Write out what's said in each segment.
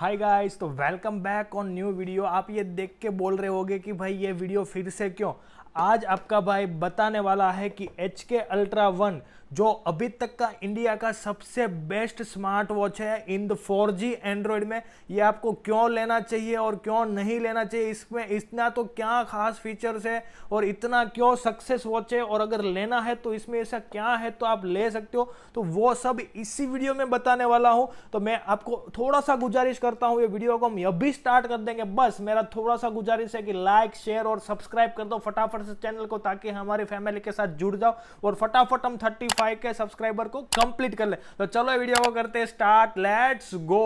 हाय guys तो welcome back on new video आप ये देख के बोल रहे होगे कि भाई ये वीडियो फिर से क्यों आज आपका भाई बताने वाला है कि एच के अल्ट्रा वन जो अभी तक का इंडिया का सबसे बेस्ट स्मार्ट वॉच है in the four G android में ये आपको क्यों लेना चाहिए और क्यों नहीं लेना चाहिए इसमें इतना तो क्या खास फीचर्स है और इतना क्यों सक्सेस वॉच है और अगर लेना है तो इसमें ऐसा क्या है तो आप ले सकते हो तो वो सब इसी वीडियो में बताने वाला हूँ तो मैं आपको थोड़ा सा गुजारिश करता हूँ ये वीडियो को हम अभी स्टार्ट कर देंगे बस मेरा थोड़ा सा गुजारिश है कि लाइक शेयर और सब्सक्राइब कर दो फटाफट से चैनल को ताकि हमारी फैमिली के साथ जुड़ जाओ और फटाफट हम थर्टी फाइव के सब्सक्राइबर को कंप्लीट कर ले तो चलो वीडियो को करते start let's go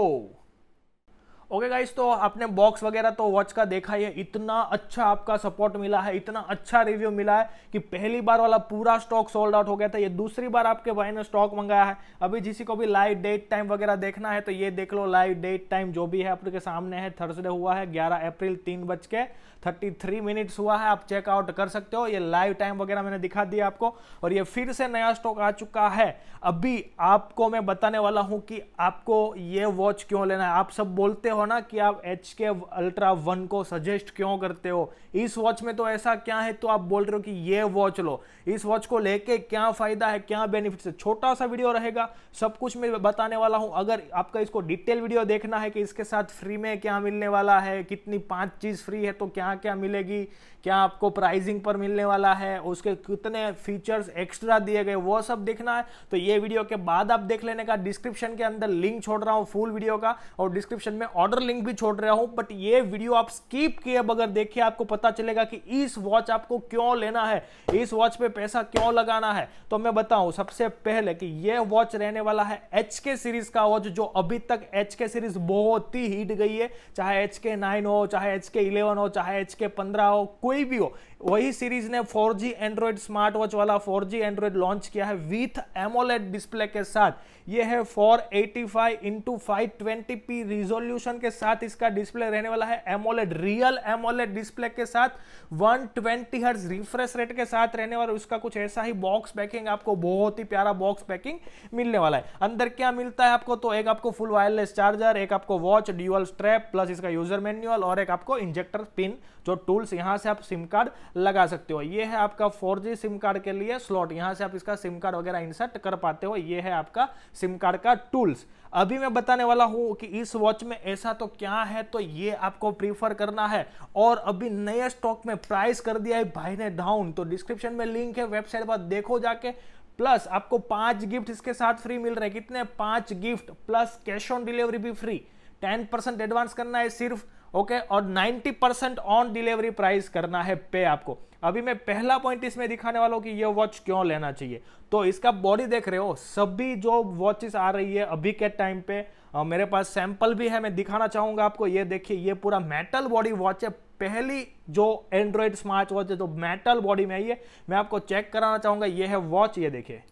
okay guys तो आपने बॉक्स वगैरह तो वॉच का देखा ही है इतना अच्छा आपका सपोर्ट मिला है इतना अच्छा रिव्यू मिला है कि पहली बार वाला पूरा स्टॉक सोल्ड आउट हो गया था ये दूसरी बार आपके भाई ने स्टॉक मंगाया है अभी जिसी को भी लाइव डेट टाइम वगैरह देखना है तो ये देख लो लाइव डेट टाइम जो भी है आपके सामने है थर्सडे हुआ है ग्यारह अप्रैल तीन बज के थर्टी थ्री मिनट्स हुआ है आप चेकआउट कर सकते हो ये लाइव टाइम वगैरह मैंने दिखा दिया आपको और ये फिर से नया स्टॉक आ चुका है अभी आपको मैं बताने वाला हूँ कि आपको ये वॉच क्यों लेना है आप सब बोलते हो ना कि आप एच के अल्ट्रा वन को सजेस्ट क्यों करते हो इस वॉच में तो ऐसा क्या है तो आप बोल रहे हो कि ये वॉच लो इस वॉच को लेके क्या फ़ायदा है क्या बेनिफिट है छोटा सा वीडियो रहेगा सब कुछ मैं बताने वाला हूं अगर आपका इसको डिटेल वीडियो देखना है कि इसके साथ फ्री में क्या मिलने वाला है कितनी पांच चीज़ फ्री है तो क्या क्या मिलेगी क्या आपको प्राइजिंग पर मिलने वाला है उसके कितने फीचर्स एक्स्ट्रा दिए गए वो सब देखना है तो ये वीडियो के बाद आप देख लेने का डिस्क्रिप्शन के अंदर लिंक छोड़ रहा हूँ फुल वीडियो का और डिस्क्रिप्शन में ऑर्डर ऑर्डर लिंक भी छोड़ रहा हूं बट ये वीडियो आप स्कीप किए बगैर देखिए आपको पता चलेगा कि इस वॉच आपको क्यों लेना है इस वॉच पे पैसा क्यों लगाना है तो मैं बताऊं सबसे पहले कि ये वॉच रहने वाला है एच के सीरीज का वॉच जो अभी तक एच के सीरीज बहुत ही हिट गई है चाहे एच के नाइन हो चाहे एच के इलेवन हो चाहे एच के पंद्रह हो कोई भी हो वही सीरीज ने 4G एंड्रॉइड स्मार्ट वॉच वाला 4G एंड्रॉइड लॉन्च किया है विथ एमोलेट डिस्प्ले के साथ ये है 485 five into five twenty P resolution के साथ इसका डिस्प्ले रहने वाला है एमोलेड रियल एमोलेड डिस्प्ले के साथ 120 ट्वेंटी हर्ज रिफ्रेश रेट के साथ रहने वाला उसका कुछ ऐसा ही बॉक्स पैकिंग आपको बहुत ही प्यारा बॉक्स पैकिंग मिलने वाला है अंदर क्या मिलता है आपको तो एक आपको फुल वायरलेस चार्जर एक आपको वॉच ड्यूअल स्ट्रैप प्लस इसका यूजर मैन्यूअल और एक आपको इंजेक्टर पिन जो टूल्स यहां से आप सिम कार्ड लगा सकते हो ये है आपका 4G सिम कार्ड के लिए स्लॉट यहां से आप इसका सिम कार्ड वगैरह इंसर्ट कर पाते हो ये है आपका सिम कार्ड का टूल्स अभी मैं बताने वाला हूँ कि इस वॉच में ऐसा तो क्या है तो ये आपको प्रीफर करना है और अभी नए स्टॉक में प्राइस कर दिया है भाई ने डाउन तो डिस्क्रिप्शन में लिंक है वेबसाइट पर देखो जाके प्लस आपको पांच गिफ्ट इसके साथ फ्री मिल रहे कितने पांच gift plus cash on delivery भी फ्री टेन परसेंट एडवांस करना है सिर्फ ओके okay? और ninety percent on delivery price करना है पे आपको अभी मैं पहला पॉइंट इसमें दिखाने वाला हूँ कि ये वॉच क्यों लेना चाहिए तो इसका बॉडी देख रहे हो सभी जो वॉचेस आ रही है अभी के टाइम पे आ, मेरे पास सैंपल भी है मैं दिखाना चाहूंगा आपको ये देखिए ये पूरा मेटल बॉडी वॉच है पहली जो एंड्रॉयड स्मार्ट वॉच है जो मेटल बॉडी में आई है मैं आपको चेक कराना चाहूंगा ये है वॉच ये देखिए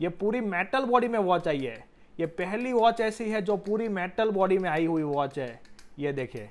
ये पूरी मेटल बॉडी में वॉच आई है ये पहली वॉच ऐसी है जो पूरी मेटल बॉडी में आई हुई वॉच है ये देखिए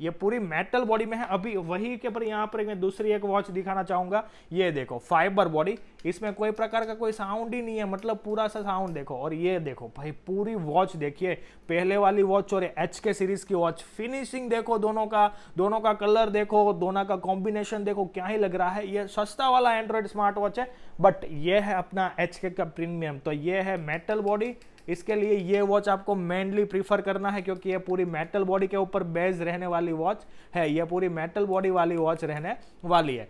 ये पूरी मेटल बॉडी में है अभी वही के पर यहाँ पर मैं दूसरी एक वॉच दिखाना चाहूंगा ये देखो फाइबर बॉडी इसमें कोई प्रकार का कोई साउंड ही नहीं है मतलब पूरा सा साउंड देखो और ये देखो भाई पूरी वॉच देखिए पहले वाली वॉच और एच के सीरीज की वॉच फिनिशिंग देखो दोनों का दोनों का कलर देखो दोनों का कॉम्बिनेशन देखो क्या ही लग रहा है ये सस्ता वाला एंड्रॉयड स्मार्ट वॉच है बट ये है अपना एच के का प्रीमियम तो ये है मेटल बॉडी इसके लिए ये वॉच आपको मेनली प्रीफर करना है क्योंकि ये पूरी मेटल बॉडी के ऊपर बेस रहने वाली वॉच है ये पूरी मेटल बॉडी वाली वॉच रहने वाली है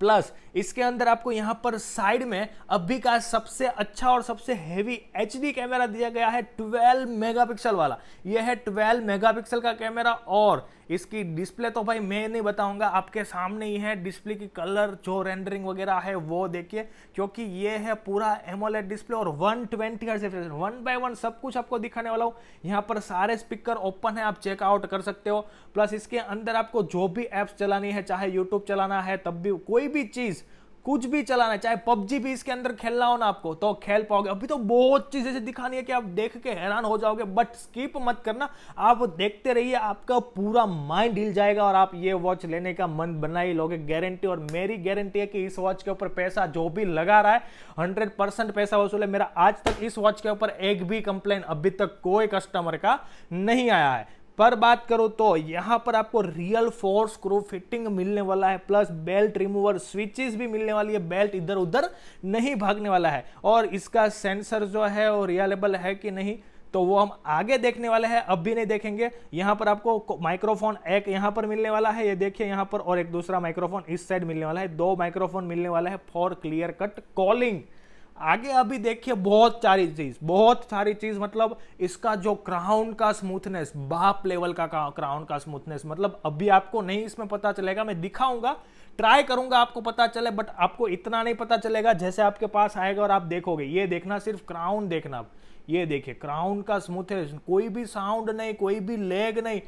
प्लस इसके अंदर आपको यहाँ पर साइड में अभी का सबसे अच्छा और सबसे हेवी एच कैमरा दिया गया है 12 मेगापिक्सल वाला यह है 12 मेगापिक्सल का कैमरा और इसकी डिस्प्ले तो भाई मैं नहीं बताऊंगा आपके सामने ही है डिस्प्ले की कलर जो रेंडरिंग वगैरह है वो देखिए क्योंकि ये है पूरा एमोलेट डिस्प्ले और 120 ट्वेंटी वन बाय वन सब कुछ आपको दिखाने वाला हूँ यहाँ पर सारे स्पीकर ओपन है आप चेकआउट कर सकते हो प्लस इसके अंदर आपको जो भी एप्स चलानी है चाहे यूट्यूब चलाना है तब भी कोई भी चीज़ कुछ भी चलाना चाहे पबजी भी इसके अंदर खेलना हो ना आपको तो खेल पाओगे अभी तो बहुत चीजें दिखानी है कि आप देख के हैरान हो जाओगे बट स्किप मत करना आप देखते रहिए आपका पूरा माइंड हिल जाएगा और आप ये वॉच लेने का मन बना ही लोगे गारंटी और मेरी गारंटी है कि इस वॉच के ऊपर पैसा जो भी लगा रहा है हंड्रेड परसेंट पैसा वसूल है मेरा आज तक इस वॉच के ऊपर एक भी कंप्लेन अभी तक कोई कस्टमर का नहीं आया है पर बात करो तो यहाँ पर आपको रियल फोर्स क्रो फिटिंग मिलने वाला है प्लस बेल्ट रिमूवर स्विचेस भी मिलने वाली है बेल्ट इधर उधर नहीं भागने वाला है और इसका सेंसर जो है वो रियलेबल है कि नहीं तो वो हम आगे देखने वाले हैं अब भी नहीं देखेंगे यहाँ पर आपको माइक्रोफोन एक यहाँ पर मिलने वाला है ये देखिए यहाँ पर और एक दूसरा माइक्रोफोन इस साइड मिलने वाला है दो माइक्रोफोन मिलने वाला है फॉर क्लियर कट कॉलिंग आगे अभी देखिए बहुत सारी चीज बहुत सारी चीज मतलब इसका जो क्राउन का स्मूथनेस बाप लेवल का क्राउन का स्मूथनेस मतलब अभी आपको नहीं इसमें पता चलेगा मैं दिखाऊंगा ट्राई करूंगा आपको पता चले बट आपको इतना नहीं पता चलेगा जैसे आपके पास आएगा और आप देखोगे ये देखना सिर्फ क्राउन देखना ये देखिए क्राउन का स्मूथनेस कोई भी साउंड नहीं कोई भी लेग नहीं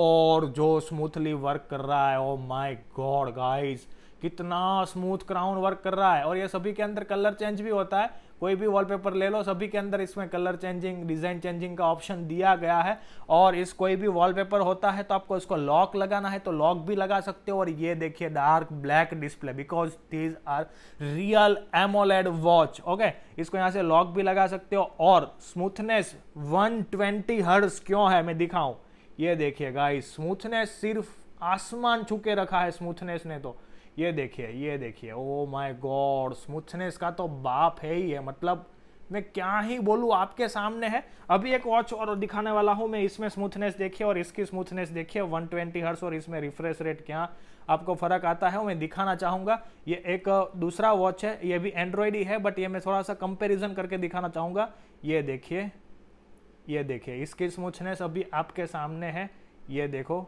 और जो स्मूथली वर्क कर रहा है ओ माई गॉड गाइज कितना स्मूथ क्राउन वर्क कर रहा है और ये सभी के अंदर कलर चेंज भी होता है कोई भी वॉलपेपर ले लो सभी के अंदर इसमें कलर चेंजिंग डिज़ाइन चेंजिंग का ऑप्शन दिया गया है और इस कोई भी वॉलपेपर होता है तो आपको इसको लॉक लगाना है तो लॉक भी लगा सकते हो और ये देखिए dark black display because these are real AMOLED watch okay इसको यहाँ से लॉक भी लगा सकते हो और स्मूथनेस वन ट्वेंटी क्यों है मैं दिखाऊं ये देखिए इस स्मूथनेस सिर्फ आसमान छुके रखा है स्मूथनेस ने तो ये देखिए ये देखिए ओ माय गॉड स्मूथनेस का तो बाप है ही है मतलब मैं क्या ही बोलूँ आपके सामने है अभी एक वॉच और दिखाने वाला हूँ मैं इसमें स्मूथनेस देखिए और इसकी स्मूथनेस देखिए 120 ट्वेंटी और इसमें रिफ्रेश रेट क्या आपको फ़र्क आता है मैं दिखाना चाहूँगा ये एक दूसरा वॉच है ये भी एंड्रॉयड ही है बट ये मैं थोड़ा सा कंपेरिजन करके दिखाना चाहूँगा ये देखिए ये देखिए इसकी स्मूथनेस अभी आपके सामने है ये देखो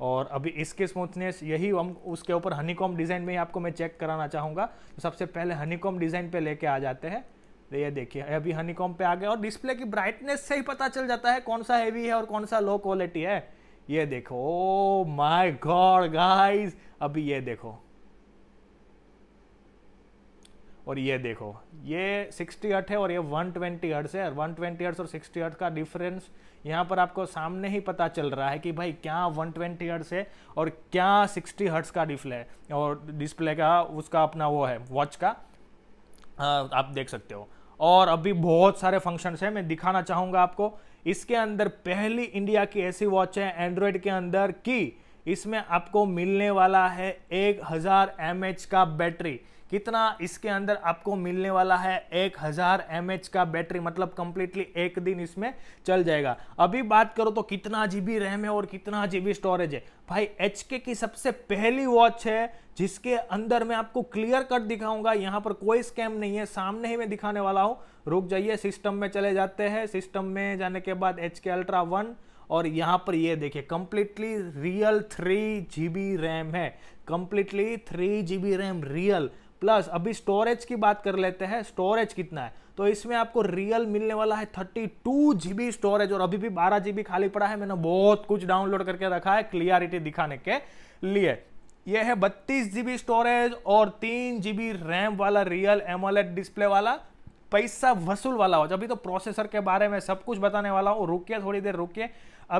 और अभी इसके स्मूथनेस यही हम उसके ऊपर हनीकॉम डिज़ाइन में ही आपको मैं चेक कराना चाहूँगा तो सबसे पहले हनीकॉम डिज़ाइन पे लेके आ जाते हैं तो ये देखिए अभी हनीकॉम पे आ गया और डिस्प्ले की ब्राइटनेस से ही पता चल जाता है कौन सा हैवी है और कौन सा लो क्वालिटी है ये देखो माय गॉड गाइस अभी ये देखो और ये देखो ये 60 हर्ट है और ये 120 हर्ट्स है 120 हर्ट्स और 60 हर्ट्स का डिफरेंस यहाँ पर आपको सामने ही पता चल रहा है कि भाई क्या 120 हर्ट्स है और क्या 60 हर्ट्स का डिस्प्ले और डिस्प्ले का उसका अपना वो है वॉच का आप देख सकते हो और अभी बहुत सारे फंक्शंस हैं मैं दिखाना चाहूँगा आपको इसके अंदर पहली इंडिया की ऐसी वॉच है एंड्रॉयड के अंदर की इसमें आपको मिलने वाला है एक हज़ार एम का बैटरी कितना इसके अंदर आपको मिलने वाला है एक हज़ार एम का बैटरी मतलब कंप्लीटली एक दिन इसमें चल जाएगा अभी बात करो तो कितना जी रैम है और कितना जी स्टोरेज है भाई एच की सबसे पहली वॉच है जिसके अंदर मैं आपको क्लियर कट दिखाऊंगा यहाँ पर कोई स्कैम नहीं है सामने ही मैं दिखाने वाला हूँ रुक जाइए सिस्टम में चले जाते हैं सिस्टम में जाने के बाद एच के अल्ट्रा वन और यहाँ पर ये देखिए completely real three G RAM है completely three G RAM real plus अभी स्टोरेज की बात कर लेते हैं स्टोरेज कितना है तो इसमें आपको रियल मिलने वाला है थर्टी टू जीबी स्टोरेज और अभी भी बारह जीबी खाली पड़ा है मैंने बहुत कुछ डाउनलोड करके रखा है क्लियरिटी दिखाने के लिए यह है बत्तीस जीबी स्टोरेज और तीन जीबी रैम वाला रियल एमोलेट डिस्प्ले वाला पैसा वसूल वाला हो अभी तो प्रोसेसर के बारे में सब कुछ बताने वाला हूँ रुकिए थोड़ी देर रुकिए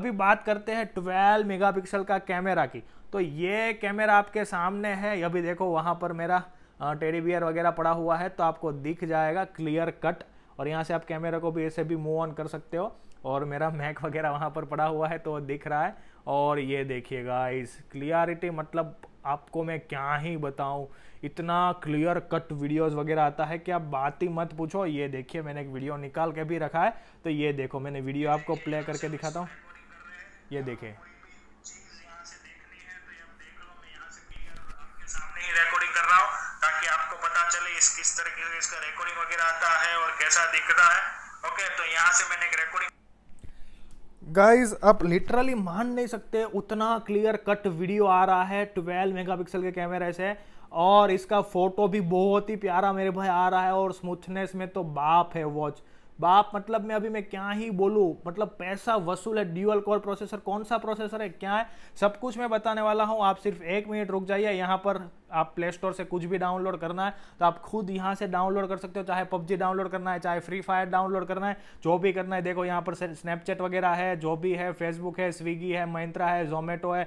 अभी बात करते हैं ट्वेल्व मेगा का कैमरा की तो ये कैमरा आपके सामने है अभी देखो वहां पर मेरा हाँ, टेडी बियर वगैरह पड़ा हुआ है तो आपको दिख जाएगा क्लियर कट और यहाँ से आप कैमरा को भी ऐसे भी मूव ऑन कर सकते हो और मेरा मैक वगैरह वहाँ पर पड़ा हुआ है तो दिख रहा है और ये देखिएगा इस क्लियरिटी मतलब आपको मैं क्या ही बताऊँ इतना क्लियर कट वीडियोस वगैरह आता है कि आप बात ही मत पूछो ये देखिए मैंने एक वीडियो निकाल के भी रखा है तो ये देखो मैंने वीडियो आपको प्ले करके दिखाता हूँ ये देखिए किस किस तरह की इसका रिकॉर्डिंग वगैरह आता है और कैसा दिखता है ओके तो यहाँ से मैंने एक रिकॉर्डिंग गाइज आप लिटरली मान नहीं सकते उतना क्लियर कट वीडियो आ रहा है 12 मेगापिक्सल के कैमरे से और इसका फोटो भी बहुत ही प्यारा मेरे भाई आ रहा है और स्मूथनेस में तो बाप है वॉच बाप मतलब मैं अभी मैं क्या ही बोलूँ मतलब पैसा वसूल है ड्यूअल कोर प्रोसेसर कौन सा प्रोसेसर है क्या है सब कुछ मैं बताने वाला हूँ आप सिर्फ एक मिनट रुक जाइए यहाँ पर आप प्ले स्टोर से कुछ भी डाउनलोड करना है तो आप खुद यहाँ से डाउनलोड कर सकते हो चाहे पबजी डाउनलोड करना है चाहे फ्री फायर डाउनलोड करना है जो भी करना है देखो यहाँ पर स्नैपचैट वगैरह है जो भी है फेसबुक है स्विगी है महिंद्रा है जोमेटो है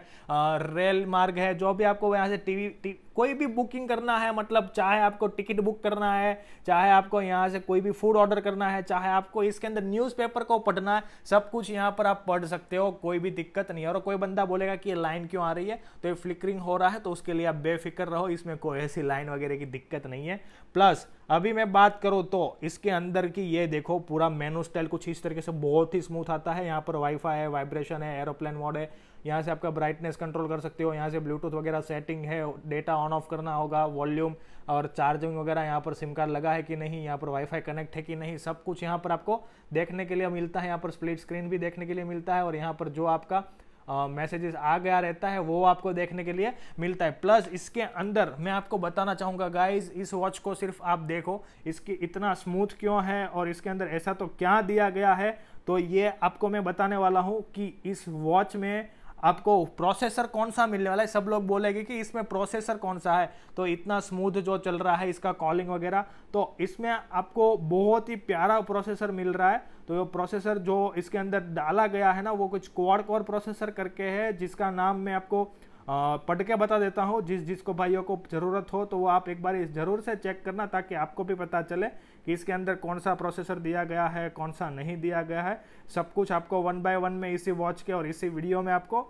रेल मार्ग है जो भी आपको यहाँ से टीवी टी, कोई भी बुकिंग करना है मतलब चाहे आपको टिकट बुक करना है चाहे आपको यहाँ से कोई भी फूड ऑर्डर करना है चाहे आपको इसके अंदर न्यूज को पढ़ना है सब कुछ यहाँ पर आप पढ़ सकते हो कोई भी दिक्कत नहीं है और कोई बंदा बोलेगा कि लाइन क्यों आ रही है तो ये फ्लिकरिंग हो रहा है तो उसके लिए आप बेफिक्र रहो इसमें कोई ऐसी लाइन वगैरह की दिक्कत नहीं है प्लस अभी मैं बात करूँ तो इसके अंदर की ये देखो पूरा मेनू स्टाइल कुछ इस तरीके से बहुत ही स्मूथ आता है यहाँ पर वाईफाई है वाइब्रेशन है एरोप्लेन मोड है यहाँ से आपका ब्राइटनेस कंट्रोल कर सकते हो यहाँ से ब्लूटूथ वगैरह सेटिंग है डेटा ऑन ऑफ करना होगा वॉल्यूम और चार्जिंग वगैरह यहाँ पर सिम कार्ड लगा है कि नहीं यहाँ पर वाईफाई कनेक्ट है कि नहीं सब कुछ यहाँ पर आपको देखने के लिए मिलता है यहाँ पर स्प्लिट स्क्रीन भी देखने के लिए मिलता है और यहाँ पर जो आपका मैसेजेस आ गया रहता है वो आपको देखने के लिए मिलता है प्लस इसके अंदर मैं आपको बताना चाहूँगा गाइज इस वॉच को सिर्फ आप देखो इसकी इतना स्मूथ क्यों है और इसके अंदर ऐसा तो क्या दिया गया है तो ये आपको मैं बताने वाला हूँ कि इस वॉच में आपको प्रोसेसर कौन सा मिलने वाला है सब लोग बोलेंगे कि इसमें प्रोसेसर कौन सा है तो इतना स्मूथ जो चल रहा है इसका कॉलिंग वगैरह तो इसमें आपको बहुत ही प्यारा प्रोसेसर मिल रहा है तो ये प्रोसेसर जो इसके अंदर डाला गया है ना वो कुछ क्वाड कोर प्रोसेसर करके है जिसका नाम मैं आपको पढ़ के बता देता हूँ जिस जिसको भाइयों को ज़रूरत हो तो वो आप एक बार इस ज़रूर से चेक करना ताकि आपको भी पता चले कि इसके अंदर कौन सा प्रोसेसर दिया गया है कौन सा नहीं दिया गया है सब कुछ आपको वन बाय वन में इसी वॉच के और इसी वीडियो में आपको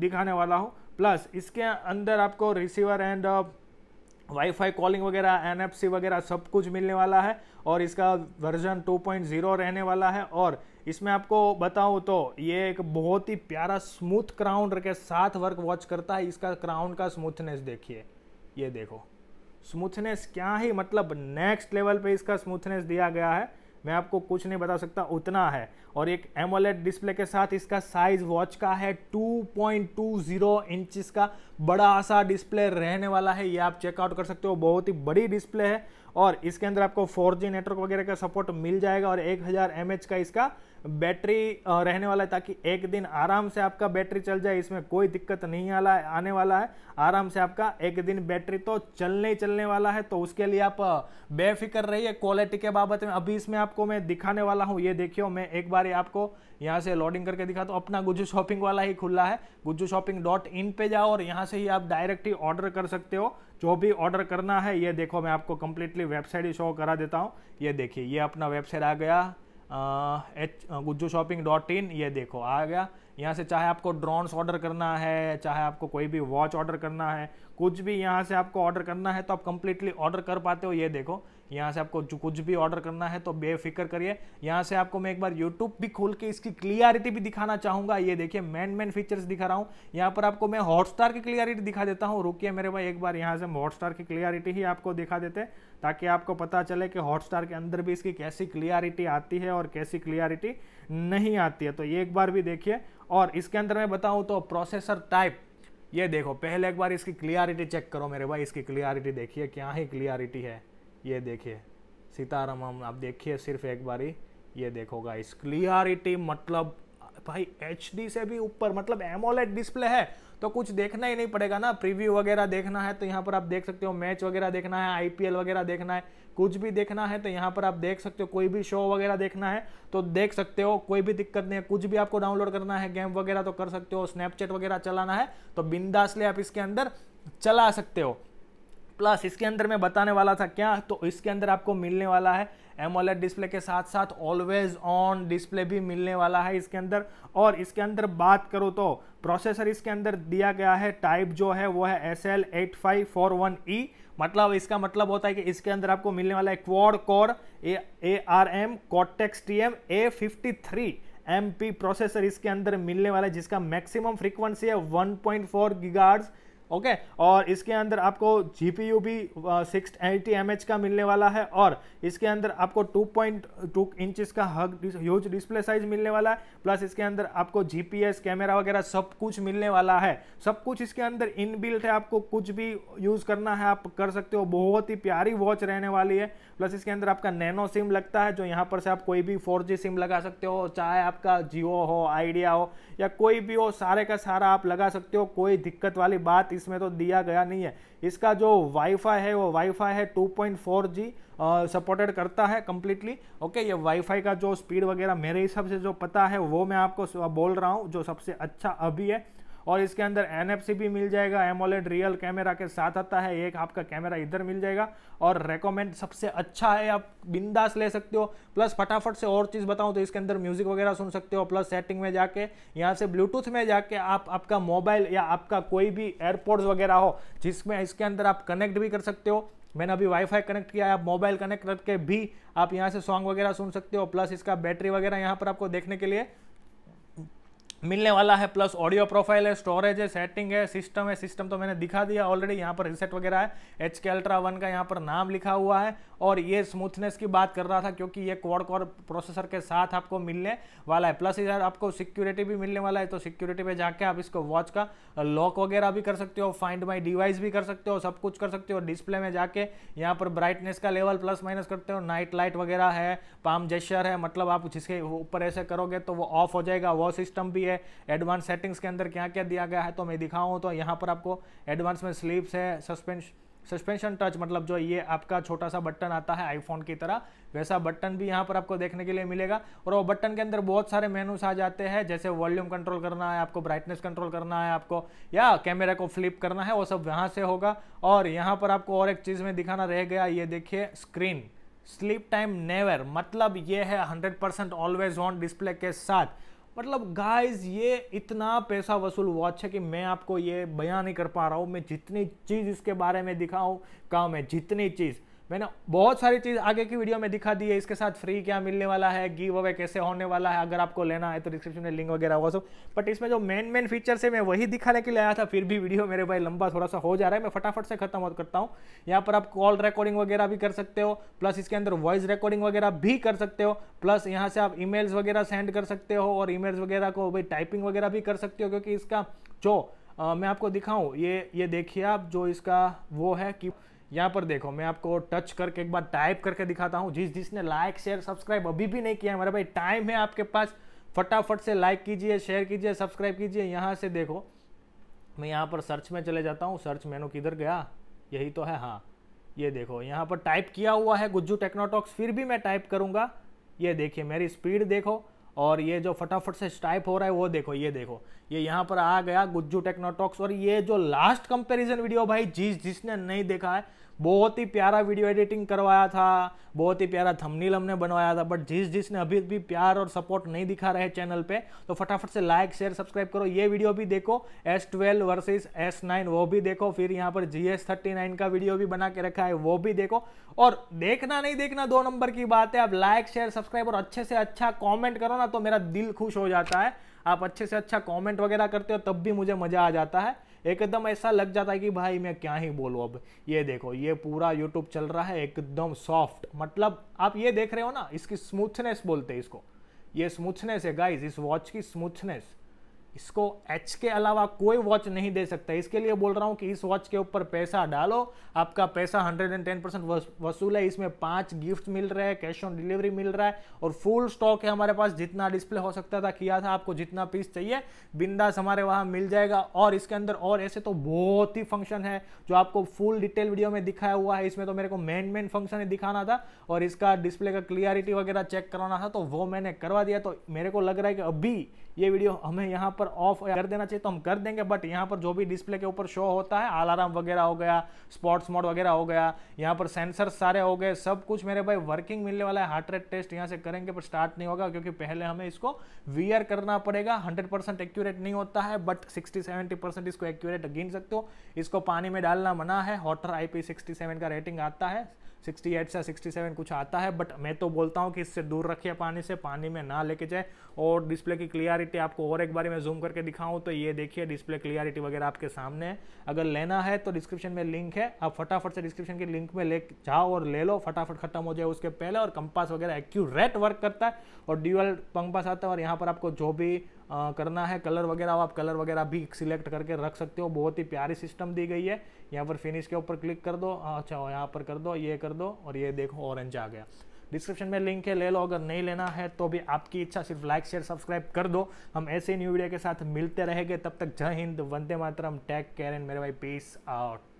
दिखाने वाला हूँ प्लस इसके अंदर आपको रिसीवर एंड वाईफाई कॉलिंग वगैरह एनएफसी वगैरह सब कुछ मिलने वाला है और इसका वर्जन 2.0 रहने वाला है और इसमें आपको बताऊं तो ये एक बहुत ही प्यारा स्मूथ क्राउन के साथ वर्क वॉच करता है इसका क्राउन का स्मूथनेस देखिए ये देखो स्मूथनेस क्या ही मतलब नेक्स्ट लेवल पे इसका स्मूथनेस दिया गया है मैं आपको कुछ नहीं बता सकता उतना है और एक एमोलेट डिस्प्ले के साथ इसका साइज वॉच का है 2.20 इंचेस का बड़ा सा डिस्प्ले रहने वाला है ये आप चेकआउट कर सकते हो बहुत ही बड़ी डिस्प्ले है और इसके अंदर आपको फोर नेटवर्क वगैरह का सपोर्ट मिल जाएगा और एक हज़ार का इसका बैटरी रहने वाला है ताकि एक दिन आराम से आपका बैटरी चल जाए इसमें कोई दिक्कत नहीं आला आने वाला है आराम से आपका एक दिन बैटरी तो चलने ही चलने वाला है तो उसके लिए आप बेफिक्र रहिए क्वालिटी के बाबत में अभी इसमें आपको मैं दिखाने वाला हूँ ये देखियो मैं एक बार आपको यहाँ से लॉडिंग करके दिखा तो अपना गुज्जू शॉपिंग वाला ही खुला है गुज्जू शॉपिंग डॉट इन पे जाओ और यहाँ से ही आप डायरेक्ट ही ऑर्डर कर सकते हो जो भी ऑर्डर करना है ये देखो मैं आपको कंप्लीटली वेबसाइट ही शो करा देता हूँ ये देखिए ये अपना वेबसाइट आ गया H Gujju shopping dot in ये देखो आ गया यहाँ से चाहे आपको ड्रोन्स ऑर्डर करना है चाहे आपको कोई भी वॉच ऑर्डर करना है कुछ भी यहाँ से आपको ऑर्डर करना है तो आप कंप्लीटली ऑर्डर कर पाते हो ये देखो यहाँ से आपको जो कुछ भी ऑर्डर करना है तो बेफिक्र करिए यहाँ से आपको मैं एक बार यूट्यूब भी खोल के इसकी क्लियरिटी भी दिखाना चाहूँगा ये देखिए मेन मेन फीचर्स दिखा रहा हूँ यहाँ पर आपको मैं हॉटस्टार की क्लियरिटी दिखा देता हूँ रुकिए मेरे भाई एक बार यहाँ से हम हॉटस्टार की क्लियरिटी ही आपको दिखा देते ताकि आपको पता चले कि हॉटस्टार के अंदर भी इसकी कैसी क्लियरिटी आती है और कैसी क्लियरिटी नहीं आती है तो ये एक बार भी देखिए और इसके अंदर मैं बताऊँ तो प्रोसेसर टाइप ये देखो पहले एक बार इसकी क्लियरिटी चेक करो मेरे भाई इसकी क्लियरिटी देखिए क्या ही क्लियरिटी है ये देखिए सीताराम आप देखिए सिर्फ एक बार ही ये देखोगा इस क्लियरिटी मतलब भाई एच से भी ऊपर मतलब एमोलेट डिस्प्ले है तो कुछ देखना ही नहीं पड़ेगा ना प्रीव्यू वगैरह देखना है तो यहाँ पर आप देख सकते हो मैच वगैरह देखना है आईपीएल वगैरह देखना है कुछ भी देखना है तो यहाँ पर आप देख सकते हो कोई भी शो वगैरह देखना है तो देख सकते हो कोई भी दिक्कत नहीं है कुछ भी आपको डाउनलोड करना है गेम वगैरह तो कर सकते हो स्नैपचैट वगैरह चलाना है तो बिंदासले आप इसके अंदर चला सकते हो प्लस इसके अंदर मैं बताने वाला था क्या तो इसके अंदर आपको मिलने वाला है एमोलेट डिस्प्ले के साथ साथ ऑलवेज ऑन डिस्प्ले भी मिलने वाला है इसके अंदर और इसके अंदर बात करो तो प्रोसेसर इसके अंदर दिया गया है टाइप जो है वो है S L eight five four one E मतलब इसका मतलब होता है कि इसके अंदर आपको मिलने वाला है quad core A R M cortex T M A fifty three M P processor इसके अंदर मिलने वाला है जिसका मैक्सिमम फ्रीक्वेंसी है one point four gigahertz okay okay? और इसके अंदर आपको जी पी यू भी सिक्स एटी एम एच का मिलने वाला है और इसके अंदर आपको टू पॉइंट टू इंचज का हग ह्यूज डिस्प्ले साइज मिलने वाला है प्लस इसके अंदर आपको जी पी एस कैमरा वगैरह सब कुछ मिलने वाला है सब कुछ इसके अंदर इनबिल्ट है आपको कुछ भी यूज़ करना है आप कर सकते हो बहुत ही प्यारी वॉच रहने वाली है प्लस इसके अंदर आपका नैनो सिम लगता है जो यहाँ पर से आप कोई भी फोर सिम लगा सकते हो चाहे आपका जियो हो आइडिया हो या कोई भी हो सारे का सारा आप लगा सकते हो कोई दिक्कत वाली बात इसमें तो दिया गया नहीं है इसका जो वाईफाई है वो वाईफाई है 2.4G सपोर्टेड करता है कम्प्लीटली ओके ये वाईफाई का जो स्पीड वगैरह मेरे हिसाब से जो पता है वो मैं आपको बोल रहा हूँ जो सबसे अच्छा अभी है और इसके अंदर एन भी मिल जाएगा एमोलेड रियल कैमरा के साथ आता है एक आपका कैमरा इधर मिल जाएगा और रेकमेंड सबसे अच्छा है आप बिंदास ले सकते हो प्लस फटाफट से और चीज़ बताऊँ तो इसके अंदर म्यूजिक वगैरह सुन सकते हो प्लस सेटिंग में जाके यहाँ से ब्लूटूथ में जाके आप आपका मोबाइल या आपका कोई भी एयरपोर्ट्स वगैरह हो जिसमें इसके अंदर आप कनेक्ट भी कर सकते हो मैंने अभी वाईफाई कनेक्ट किया है आप मोबाइल कनेक्ट करके भी आप यहाँ से सॉन्ग वगैरह सुन सकते हो प्लस इसका बैटरी वगैरह यहाँ पर आपको देखने के लिए मिलने वाला है प्लस ऑडियो प्रोफाइल है स्टोरेज है सेटिंग है सिस्टम है सिस्टम तो मैंने दिखा दिया ऑलरेडी यहाँ पर रिसेट वगैरह है एच के अल्ट्रा वन का यहाँ पर नाम लिखा हुआ है और ये स्मूथनेस की बात कर रहा था क्योंकि ये क्वाड कोर प्रोसेसर के साथ आपको मिलने वाला है प्लस इधर आपको सिक्योरिटी भी मिलने वाला है तो सिक्योरिटी पर जाके आप इसको वॉच का लॉक वगैरह भी कर सकते हो फाइंड माई डिवाइस भी कर सकते हो सब कुछ कर सकते हो डिस्प्ले में जाके यहाँ पर ब्राइटनेस का लेवल प्लस माइनस करते हो नाइट लाइट वगैरह है पाम जेस्चर है मतलब आप जिसके ऊपर ऐसे करोगे तो वो ऑफ हो जाएगा वो सिस्टम भी है एडवांस सेटिंग्स के अंदर क्या क्या दिया गया है तो मैं दिखाऊँ तो यहाँ पर आपको एडवांस में स्लीप्स है सस्पेंश सस्पेंशन टच मतलब जो ये आपका छोटा सा बटन आता है आईफोन की तरह वैसा बटन भी यहाँ पर आपको देखने के लिए मिलेगा और वो बटन के अंदर बहुत सारे मेनूस आ जाते हैं जैसे वॉल्यूम कंट्रोल करना है आपको ब्राइटनेस कंट्रोल करना है आपको या कैमरा को फ्लिप करना है वो सब यहाँ से होगा और यहाँ पर आपको और एक चीज़ में दिखाना रह गया ये देखिए स्क्रीन स्लीप टाइम नेवर मतलब ये है हंड्रेड ऑलवेज ऑन डिस्प्ले के साथ मतलब गाइस ये इतना पैसा वसूल वॉच अच्छा है कि मैं आपको ये बयान नहीं कर पा रहा हूँ मैं जितनी चीज़ इसके बारे में दिखाऊँ कहा मैं जितनी चीज़ मैंने बहुत सारी चीज़ आगे की वीडियो में दिखा दी है इसके साथ फ्री क्या मिलने वाला है गिव अवे कैसे होने वाला है अगर आपको लेना है तो डिस्क्रिप्शन में लिंक वगैरह होगा सब बट इसमें जो मेन मेन फीचर्स है मैं वही दिखाने के लिए आया था फिर भी वीडियो मेरे भाई लंबा थोड़ा सा हो जा रहा है मैं फटाफट से खत्म करता हूँ यहाँ पर आप कॉल रिकॉर्डिंग वगैरह भी कर सकते हो प्लस इसके अंदर वॉइस रिकॉर्डिंग वगैरह भी कर सकते हो प्लस यहाँ से आप ईमेल्स वगैरह सेंड कर सकते हो और ईमेल्स वगैरह को भाई टाइपिंग वगैरह भी कर सकते हो क्योंकि इसका जो मैं आपको दिखाऊँ ये ये देखिए आप जो इसका वो है कि यहाँ पर देखो मैं आपको टच करके एक बार टाइप करके दिखाता हूँ जिस जिसने लाइक शेयर सब्सक्राइब अभी भी नहीं किया है मेरा भाई टाइम है आपके पास फटाफट से लाइक कीजिए शेयर कीजिए सब्सक्राइब कीजिए यहाँ से देखो मैं यहाँ पर सर्च में चले जाता हूँ सर्च मेनू किधर गया यही तो है हाँ ये देखो यहाँ पर टाइप किया हुआ है गुज्जू टेक्नोटॉक्स फिर भी मैं टाइप करूँगा ये देखिए मेरी स्पीड देखो और ये जो फटाफट से स्टाइप हो रहा है वो देखो ये देखो ये यहाँ पर आ गया गुज्जू टेक्नोटॉक्स और ये जो लास्ट कंपेरिजन वीडियो भाई जिस जिसने नहीं देखा है बहुत ही प्यारा वीडियो एडिटिंग करवाया था बहुत ही प्यारा थंबनेल हमने बनवाया था बट जिस जिसने अभी भी प्यार और सपोर्ट नहीं दिखा रहे चैनल पे तो फटाफट से लाइक शेयर सब्सक्राइब करो ये वीडियो भी देखो S twelve versus S nine वो भी देखो फिर यहाँ पर जी एस थर्टी नाइन का वीडियो भी बना के रखा है वो भी देखो और देखना नहीं देखना दो नंबर की बात है आप लाइक शेयर सब्सक्राइब और अच्छे से अच्छा कॉमेंट करो ना तो मेरा दिल खुश हो जाता है आप अच्छे से अच्छा कॉमेंट वगैरह करते हो तब भी मुझे मजा आ जाता है एकदम ऐसा लग जाता है कि भाई मैं क्या ही बोलूँ अब ये देखो ये पूरा यूट्यूब चल रहा है एकदम सॉफ्ट मतलब आप ये देख रहे हो ना इसकी स्मूथनेस बोलते हैं इसको ये स्मूथनेस है गाइज इस वॉच की स्मूथनेस इसको एच के अलावा कोई वॉच नहीं दे सकता इसके लिए बोल रहा हूँ कि इस वॉच के ऊपर पैसा डालो आपका पैसा 110 परसेंट वसूल है इसमें पांच गिफ्ट मिल रहे हैं कैश ऑन डिलीवरी मिल रहा है और फुल स्टॉक है हमारे पास जितना डिस्प्ले हो सकता था किया था आपको जितना पीस चाहिए बिंदास हमारे वहाँ मिल जाएगा और इसके अंदर और ऐसे तो बहुत ही फंक्शन है जो आपको फुल डिटेल वीडियो में दिखाया हुआ है इसमें तो मेरे को मेन मेन फंक्शन ही दिखाना था और इसका डिस्प्ले का क्लियरिटी वगैरह चेक करवाना था तो वो मैंने करवा दिया तो मेरे को लग रहा है कि अभी ये वीडियो हमें यहाँ पर पर ऑफ कर देना चाहिए तो हम कर देंगे बट यहाँ पर जो भी डिस्प्ले के ऊपर शो होता है अलार्म वगैरह हो गया स्पॉट्स मोड वगैरह हो गया यहाँ पर सेंसर सारे हो गए सब कुछ मेरे भाई वर्किंग मिलने वाला है हार्ट रेट टेस्ट यहाँ से करेंगे पर स्टार्ट नहीं होगा क्योंकि पहले हमें इसको वीयर करना पड़ेगा हंड्रेड एक्यूरेट नहीं होता है बट सिक्सटी सेवेंटी इसको एक्यूरेट गिन सकते हो इसको पानी में डालना मना है हॉटर आई का रेटिंग आता है सिक्सटी एट से सिक्सटी सेवन कुछ आता है बट मैं तो बोलता हूँ कि इससे दूर रखिए पानी से पानी में ना लेके जाए और डिस्प्ले की क्लियरिटी आपको और एक बार मैं जूम करके दिखाऊँ तो ये देखिए डिस्प्ले क्लियरिटी वगैरह आपके सामने है अगर लेना है तो डिस्क्रिप्शन में लिंक है आप फटाफट से डिस्क्रिप्शन की लिंक में ले जाओ और ले लो फटाफट खत्म हो जाए उसके पहले और कंपास वगैरह एक्यूरेट वर्क करता है और ड्यूअल कंपास आता है और यहाँ पर आपको जो भी करना है कलर वगैरह आप कलर वगैरह भी सिलेक्ट करके रख सकते हो बहुत ही प्यारी सिस्टम दी गई है यहाँ पर फिनिश के ऊपर क्लिक कर दो अच्छा यहाँ पर कर दो ये कर दो और ये देखो ऑरेंज आ गया डिस्क्रिप्शन में लिंक है ले लो अगर नहीं लेना है तो भी आपकी इच्छा सिर्फ लाइक शेयर सब्सक्राइब कर दो हम ऐसे न्यू वीडियो के साथ मिलते रहेंगे तब तक Jai Hind Vande Mataram take care and मेरे भाई पीस आउट